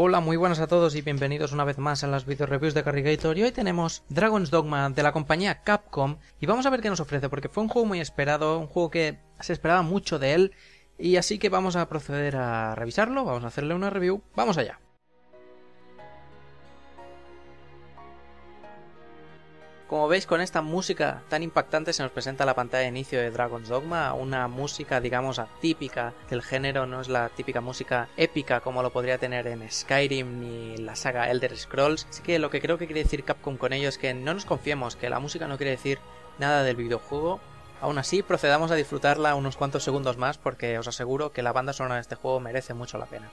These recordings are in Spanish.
Hola, muy buenas a todos y bienvenidos una vez más a las video reviews de Carrigator y hoy tenemos Dragon's Dogma de la compañía Capcom y vamos a ver qué nos ofrece porque fue un juego muy esperado, un juego que se esperaba mucho de él y así que vamos a proceder a revisarlo, vamos a hacerle una review, vamos allá. Como veis con esta música tan impactante se nos presenta la pantalla de inicio de Dragon's Dogma, una música digamos atípica del género, no es la típica música épica como lo podría tener en Skyrim ni la saga Elder Scrolls, así que lo que creo que quiere decir Capcom con ello es que no nos confiemos, que la música no quiere decir nada del videojuego, Aún así, procedamos a disfrutarla unos cuantos segundos más porque os aseguro que la banda sonora de este juego merece mucho la pena.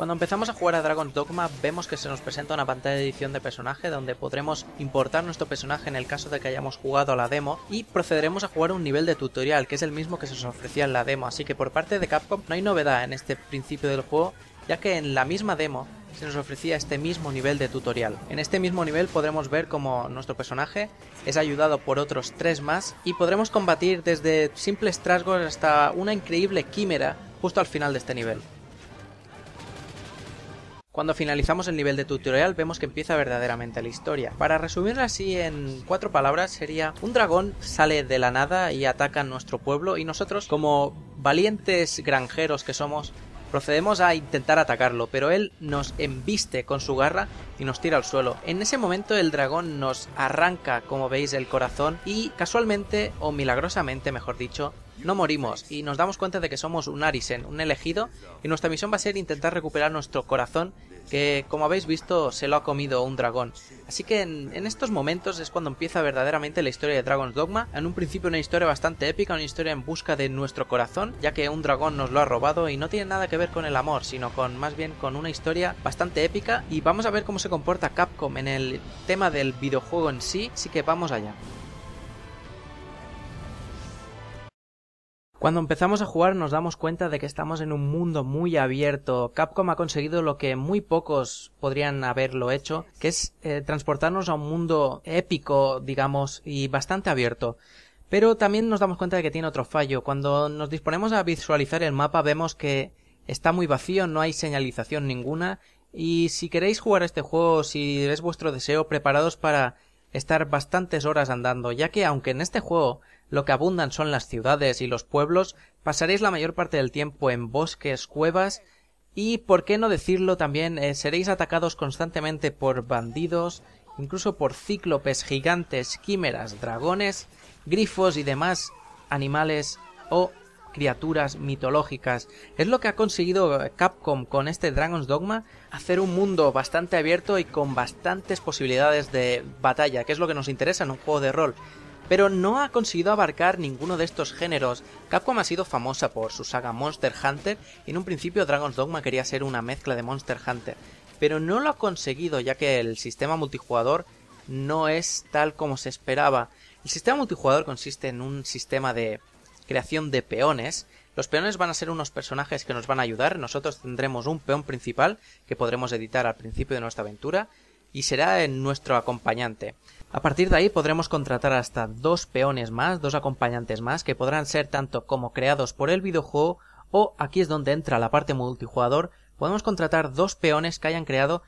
Cuando empezamos a jugar a Dragon Dogma vemos que se nos presenta una pantalla de edición de personaje donde podremos importar nuestro personaje en el caso de que hayamos jugado a la demo y procederemos a jugar un nivel de tutorial que es el mismo que se nos ofrecía en la demo, así que por parte de Capcom no hay novedad en este principio del juego ya que en la misma demo se nos ofrecía este mismo nivel de tutorial. En este mismo nivel podremos ver cómo nuestro personaje es ayudado por otros tres más y podremos combatir desde simples trasgos hasta una increíble quimera justo al final de este nivel. Cuando finalizamos el nivel de tutorial vemos que empieza verdaderamente la historia. Para resumirlo así en cuatro palabras sería un dragón sale de la nada y ataca nuestro pueblo y nosotros como valientes granjeros que somos procedemos a intentar atacarlo, pero él nos embiste con su garra y nos tira al suelo. En ese momento el dragón nos arranca, como veis, el corazón y casualmente o milagrosamente, mejor dicho, no morimos y nos damos cuenta de que somos un Arisen, un elegido, y nuestra misión va a ser intentar recuperar nuestro corazón, que como habéis visto se lo ha comido un dragón. Así que en, estos momentos es cuando empieza verdaderamente la historia de Dragon's Dogma, en un principio una historia bastante épica, una historia en busca de nuestro corazón, ya que un dragón nos lo ha robado y no tiene nada que ver con el amor, sino con más bien con una historia bastante épica y vamos a ver cómo se comporta Capcom en el tema del videojuego en sí, así que vamos allá. Cuando empezamos a jugar nos damos cuenta de que estamos en un mundo muy abierto. Capcom ha conseguido lo que muy pocos podrían haberlo hecho, que es eh, transportarnos a un mundo épico, digamos, y bastante abierto. Pero también nos damos cuenta de que tiene otro fallo. Cuando nos disponemos a visualizar el mapa vemos que está muy vacío, no hay señalización ninguna, y si queréis jugar este juego, si es vuestro deseo, preparados para estar bastantes horas andando, ya que aunque en este juego lo que abundan son las ciudades y los pueblos, pasaréis la mayor parte del tiempo en bosques, cuevas y, por qué no decirlo también, eh, seréis atacados constantemente por bandidos, incluso por cíclopes, gigantes, quimeras, dragones, grifos y demás animales o criaturas mitológicas. Es lo que ha conseguido Capcom con este Dragon's Dogma, hacer un mundo bastante abierto y con bastantes posibilidades de batalla, que es lo que nos interesa en un juego de rol. Pero no ha conseguido abarcar ninguno de estos géneros. Capcom ha sido famosa por su saga Monster Hunter y en un principio Dragon's Dogma quería ser una mezcla de Monster Hunter, pero no lo ha conseguido ya que el sistema multijugador no es tal como se esperaba. El sistema multijugador consiste en un sistema de creación de peones. Los peones van a ser unos personajes que nos van a ayudar. Nosotros tendremos un peón principal que podremos editar al principio de nuestra aventura y será nuestro acompañante. A partir de ahí podremos contratar hasta dos peones más, dos acompañantes más, que podrán ser tanto como creados por el videojuego o aquí es donde entra la parte multijugador, podemos contratar dos peones que hayan creado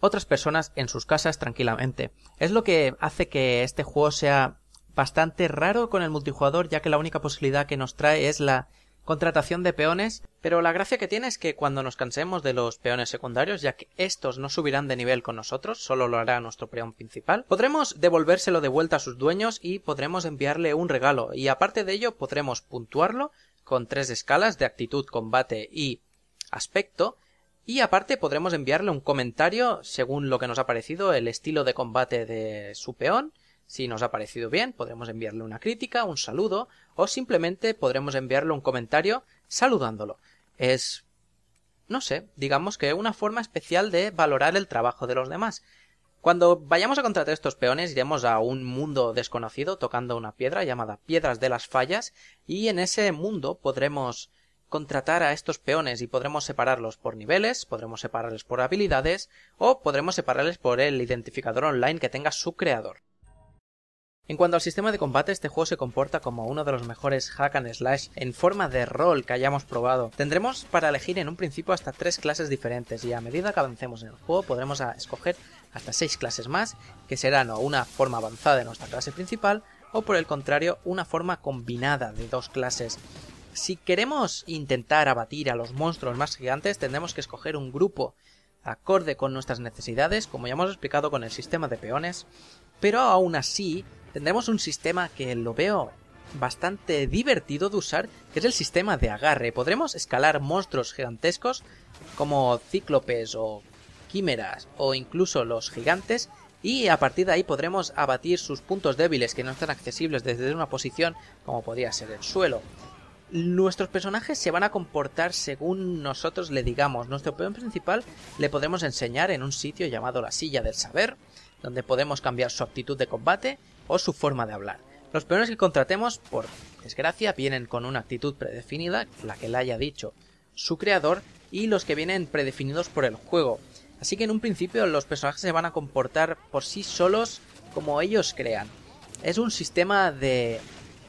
otras personas en sus casas tranquilamente. Es lo que hace que este juego sea bastante raro con el multijugador, ya que la única posibilidad que nos trae es la contratación de peones, pero la gracia que tiene es que cuando nos cansemos de los peones secundarios, ya que estos no subirán de nivel con nosotros, solo lo hará nuestro peón principal, podremos devolvérselo de vuelta a sus dueños y podremos enviarle un regalo, y aparte de ello podremos puntuarlo con tres escalas de actitud, combate y aspecto, y aparte podremos enviarle un comentario según lo que nos ha parecido el estilo de combate de su peón, si nos ha parecido bien, podremos enviarle una crítica, un saludo o simplemente podremos enviarle un comentario saludándolo. Es, no sé, digamos que una forma especial de valorar el trabajo de los demás. Cuando vayamos a contratar estos peones iremos a un mundo desconocido tocando una piedra llamada Piedras de las Fallas y en ese mundo podremos contratar a estos peones y podremos separarlos por niveles, podremos separarles por habilidades o podremos separarles por el identificador online que tenga su creador. En cuanto al sistema de combate, este juego se comporta como uno de los mejores hack and slash en forma de rol que hayamos probado. Tendremos para elegir en un principio hasta tres clases diferentes y a medida que avancemos en el juego podremos escoger hasta seis clases más, que serán o una forma avanzada de nuestra clase principal o por el contrario una forma combinada de dos clases. Si queremos intentar abatir a los monstruos más gigantes tendremos que escoger un grupo acorde con nuestras necesidades, como ya hemos explicado con el sistema de peones, pero aún así tendremos un sistema que lo veo bastante divertido de usar, que es el sistema de agarre. Podremos escalar monstruos gigantescos como cíclopes o quimeras o incluso los gigantes y a partir de ahí podremos abatir sus puntos débiles que no están accesibles desde una posición como podría ser el suelo nuestros personajes se van a comportar según nosotros le digamos. Nuestro peón principal le podemos enseñar en un sitio llamado la silla del saber, donde podemos cambiar su actitud de combate o su forma de hablar. Los peones que contratemos, por desgracia, vienen con una actitud predefinida, la que le haya dicho su creador, y los que vienen predefinidos por el juego. Así que en un principio los personajes se van a comportar por sí solos como ellos crean. Es un sistema de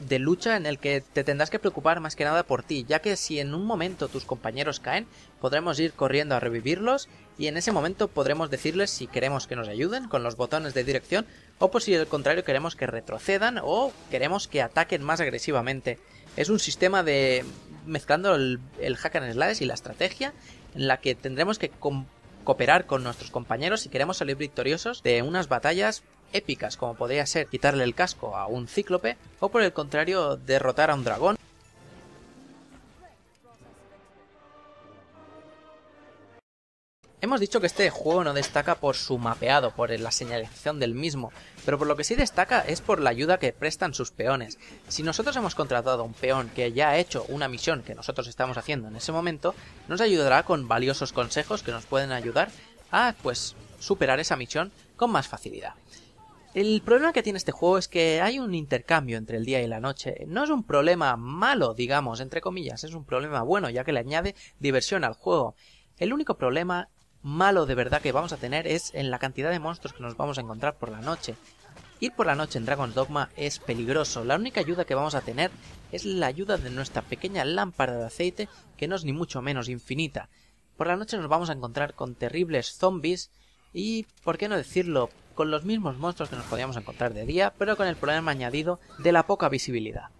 de lucha en el que te tendrás que preocupar más que nada por ti, ya que si en un momento tus compañeros caen, podremos ir corriendo a revivirlos y en ese momento podremos decirles si queremos que nos ayuden con los botones de dirección o por si al contrario queremos que retrocedan o queremos que ataquen más agresivamente. Es un sistema de mezclando el, el hack and slash y la estrategia en la que tendremos que cooperar con nuestros compañeros si queremos salir victoriosos de unas batallas épicas como podría ser quitarle el casco a un cíclope o por el contrario derrotar a un dragón Hemos dicho que este juego no destaca por su mapeado, por la señalización del mismo, pero por lo que sí destaca es por la ayuda que prestan sus peones. Si nosotros hemos contratado a un peón que ya ha hecho una misión que nosotros estamos haciendo en ese momento, nos ayudará con valiosos consejos que nos pueden ayudar a pues superar esa misión con más facilidad. El problema que tiene este juego es que hay un intercambio entre el día y la noche. No es un problema malo, digamos, entre comillas, es un problema bueno, ya que le añade diversión al juego. El único problema malo de verdad que vamos a tener es en la cantidad de monstruos que nos vamos a encontrar por la noche. Ir por la noche en Dragon's Dogma es peligroso. La única ayuda que vamos a tener es la ayuda de nuestra pequeña lámpara de aceite, que no es ni mucho menos infinita. Por la noche nos vamos a encontrar con terribles zombies y, por qué no decirlo, con los mismos monstruos que nos podíamos encontrar de día, pero con el problema añadido de la poca visibilidad.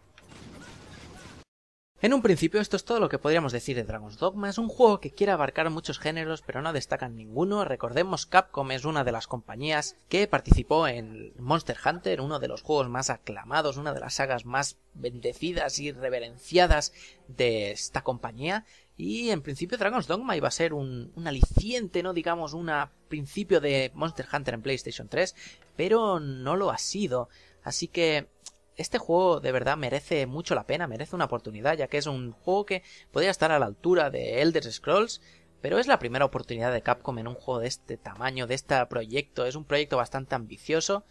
En un principio esto es todo lo que podríamos decir de Dragon's Dogma, es un juego que quiere abarcar muchos géneros pero no destacan ninguno, recordemos Capcom es una de las compañías que participó en Monster Hunter, uno de los juegos más aclamados, una de las sagas más bendecidas y reverenciadas de esta compañía y en principio Dragon's Dogma iba a ser un, aliciente, ¿no? Digamos, un principio de Monster Hunter en PlayStation 3, pero no lo ha sido. Así que este juego de verdad merece mucho la pena, merece una oportunidad, ya que es un juego que podría estar a la altura de Elder Scrolls, pero es la primera oportunidad de Capcom en un juego de este tamaño, de este proyecto. Es un proyecto bastante ambicioso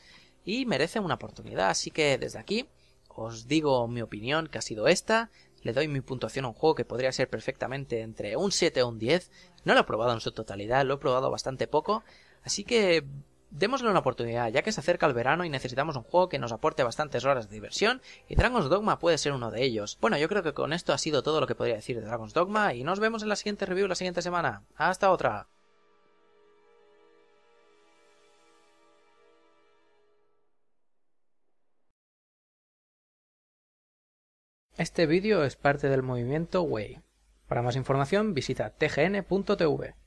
y merece una oportunidad. Así que desde aquí os digo mi opinión, que ha sido esta le doy mi puntuación a un juego que podría ser perfectamente entre un 7 o un 10. No lo he probado en su totalidad, lo he probado bastante poco, así que démosle una oportunidad, ya que se acerca el verano y necesitamos un juego que nos aporte bastantes horas de diversión, y Dragon's Dogma puede ser uno de ellos. Bueno, yo creo que con esto ha sido todo lo que podría decir de Dragon's Dogma, y nos vemos en la siguiente review la siguiente semana. Hasta otra. Este vídeo es parte del movimiento Way. Para más información visita tgn.tv.